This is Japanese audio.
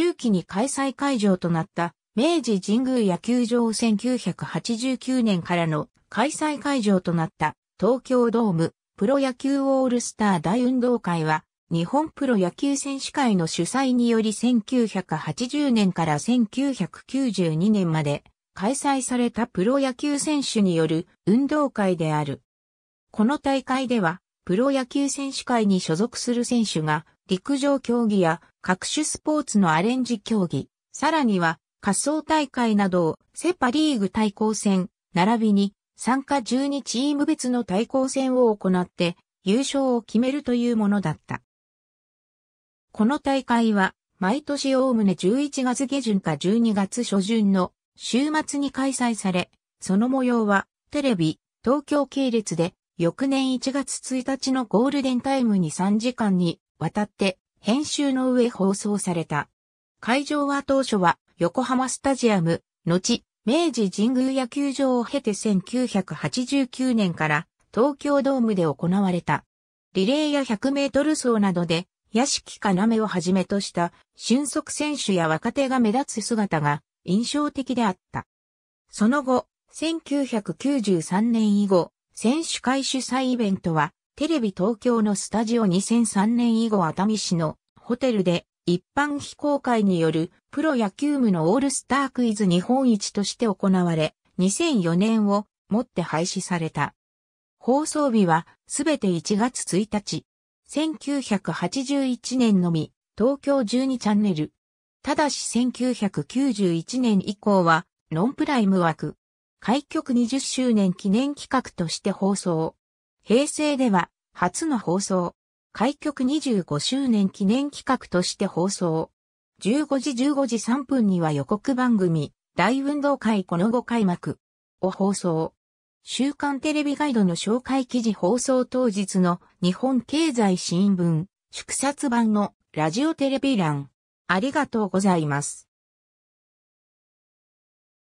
中期に開催会場となった明治神宮野球場を1989年からの開催会場となった東京ドームプロ野球オールスター大運動会は日本プロ野球選手会の主催により1980年から1992年まで開催されたプロ野球選手による運動会である。この大会ではプロ野球選手会に所属する選手が陸上競技や各種スポーツのアレンジ競技、さらには、仮想大会などをセパリーグ対抗戦、並びに参加12チーム別の対抗戦を行って優勝を決めるというものだった。この大会は毎年おおむね11月下旬か12月初旬の週末に開催され、その模様はテレビ、東京系列で翌年1月1日のゴールデンタイムに3時間にわたって編集の上放送された。会場は当初は横浜スタジアム、後、明治神宮野球場を経て1989年から東京ドームで行われた。リレーや100メートル走などで、屋敷かなめをはじめとした俊足選手や若手が目立つ姿が印象的であった。その後、1993年以後、選手会主催イベントはテレビ東京のスタジオ2003年以後熱海市のホテルで一般非公開によるプロ野球部のオールスタークイズ日本一として行われ、2004年をもって廃止された。放送日はすべて1月1日。1981年のみ、東京12チャンネル。ただし1991年以降は、ノンプライム枠。開局20周年記念企画として放送。平成では初の放送。開局25周年記念企画として放送。15時15時3分には予告番組、大運動会この後開幕を放送。週刊テレビガイドの紹介記事放送当日の日本経済新聞、祝冊版のラジオテレビ欄。ありがとうございます。